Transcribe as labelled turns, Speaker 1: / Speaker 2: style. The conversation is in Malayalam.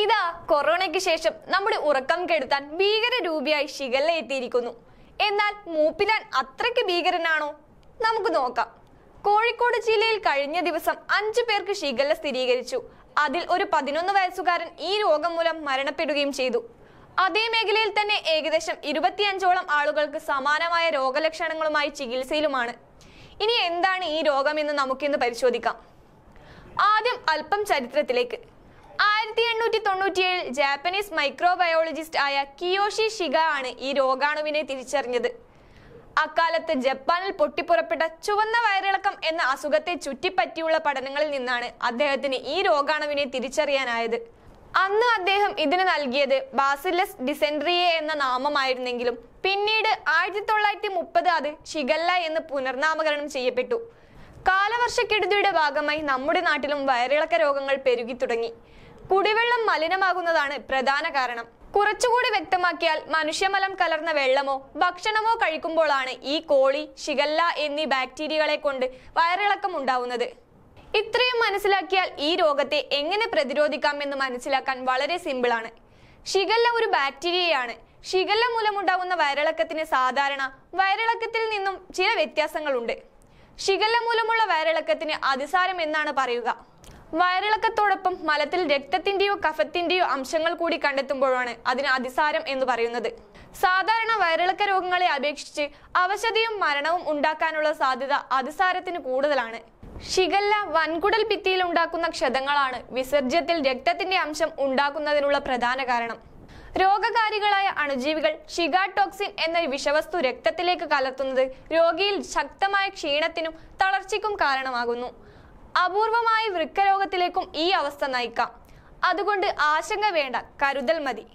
Speaker 1: ഇതാ കൊറോണയ്ക്ക് ശേഷം നമ്മുടെ ഉറക്കം കെടുത്താൻ ഭീകര രൂപിയായി ശികലെത്തിയിരിക്കുന്നു എന്നാൽ മൂപ്പിലാൻ അത്രയ്ക്ക് ഭീകരനാണോ നമുക്ക് നോക്കാം കോഴിക്കോട് ജില്ലയിൽ കഴിഞ്ഞ ദിവസം അഞ്ചു പേർക്ക് ശികല സ്ഥിരീകരിച്ചു അതിൽ ഒരു പതിനൊന്ന് വയസ്സുകാരൻ ഈ രോഗം മൂലം മരണപ്പെടുകയും ചെയ്തു അതേ മേഖലയിൽ തന്നെ ഏകദേശം ഇരുപത്തിയഞ്ചോളം ആളുകൾക്ക് സമാനമായ രോഗലക്ഷണങ്ങളുമായി ചികിത്സയിലുമാണ് ഇനി എന്താണ് ഈ രോഗമെന്ന് നമുക്കിന്ന് പരിശോധിക്കാം ആദ്യം അല്പം ചരിത്രത്തിലേക്ക് ആയിരത്തി എണ്ണൂറ്റി ഏഴിൽ ജാപ്പനീസ് മൈക്രോബയോളജിസ്റ്റ് ആയ കിയോഷി ഷിഗ ആണ് ഈ രോഗാണുവിനെ തിരിച്ചറിഞ്ഞത് അക്കാലത്ത് ജപ്പാനിൽ പൊട്ടിപ്പുറപ്പെട്ട ചുവന്ന വയറിളക്കം എന്ന അസുഖത്തെ ചുറ്റിപ്പറ്റിയുള്ള പഠനങ്ങളിൽ നിന്നാണ് അദ്ദേഹത്തിന് ഈ രോഗാണുവിനെ തിരിച്ചറിയാനായത് അന്ന് അദ്ദേഹം ഇതിന് നൽകിയത് ബാസിലസ് ഡിസെൻട്രിയെ എന്ന നാമമായിരുന്നെങ്കിലും പിന്നീട് ആയിരത്തി തൊള്ളായിരത്തി മുപ്പത് അത് ഷിഗല്ല എന്ന് പുനർനാമകരണം ചെയ്യപ്പെട്ടു കാലവർഷക്കെടുതിയുടെ ഭാഗമായി നമ്മുടെ നാട്ടിലും വയറിളക്ക രോഗങ്ങൾ പെരുകി തുടങ്ങി കുടിവെള്ളം മലിനമാകുന്നതാണ് പ്രധാന കാരണം കുറച്ചുകൂടി വ്യക്തമാക്കിയാൽ മനുഷ്യമലം കലർന്ന വെള്ളമോ ഭക്ഷണമോ കഴിക്കുമ്പോഴാണ് ഈ കോളി ഷിഗല്ല എന്നീ ബാക്ടീരിയകളെ കൊണ്ട് വയറിളക്കം ഉണ്ടാവുന്നത് ഇത്രയും മനസ്സിലാക്കിയാൽ ഈ രോഗത്തെ എങ്ങനെ പ്രതിരോധിക്കാം എന്ന് മനസ്സിലാക്കാൻ വളരെ സിമ്പിളാണ് ഷിഗല്ല ഒരു ബാക്ടീരിയയാണ് ഷിഗല്ല മൂലമുണ്ടാകുന്ന വയറിളക്കത്തിന് സാധാരണ വയറിളക്കത്തിൽ നിന്നും ചില വ്യത്യാസങ്ങളുണ്ട് ഷിഗല്ല മൂലമുള്ള വയറിളക്കത്തിന് അതിസാരം എന്നാണ് പറയുക വയറിളക്കത്തോടൊപ്പം മലത്തിൽ രക്തത്തിന്റെയോ കഫത്തിന്റെയോ അംശങ്ങൾ കൂടി കണ്ടെത്തുമ്പോഴാണ് അതിന് അതിസാരം എന്ന് പറയുന്നത് സാധാരണ വയറിളക്ക രോഗങ്ങളെ അപേക്ഷിച്ച് അവശതയും മരണവും ഉണ്ടാക്കാനുള്ള സാധ്യത അതിസാരത്തിന് കൂടുതലാണ് ഷിഗല്ല വൻകുടൽ ഭിത്തിയിൽ ഉണ്ടാക്കുന്ന ക്ഷതങ്ങളാണ് വിസർജ്യത്തിൽ രക്തത്തിന്റെ അംശം ഉണ്ടാക്കുന്നതിനുള്ള പ്രധാന കാരണം രോഗകാരികളായ അണുജീവികൾ ഷിഗാടോക്സിൻ എന്ന വിഷവസ്തു രക്തത്തിലേക്ക് കലർത്തുന്നത് രോഗിയിൽ ശക്തമായ ക്ഷീണത്തിനും തളർച്ചയ്ക്കും കാരണമാകുന്നു അപൂർവമായ വൃക്കരോഗത്തിലേക്കും ഈ അവസ്ഥ നയിക്കാം അതുകൊണ്ട് ആശങ്ക വേണ്ട കരുതൽ മതി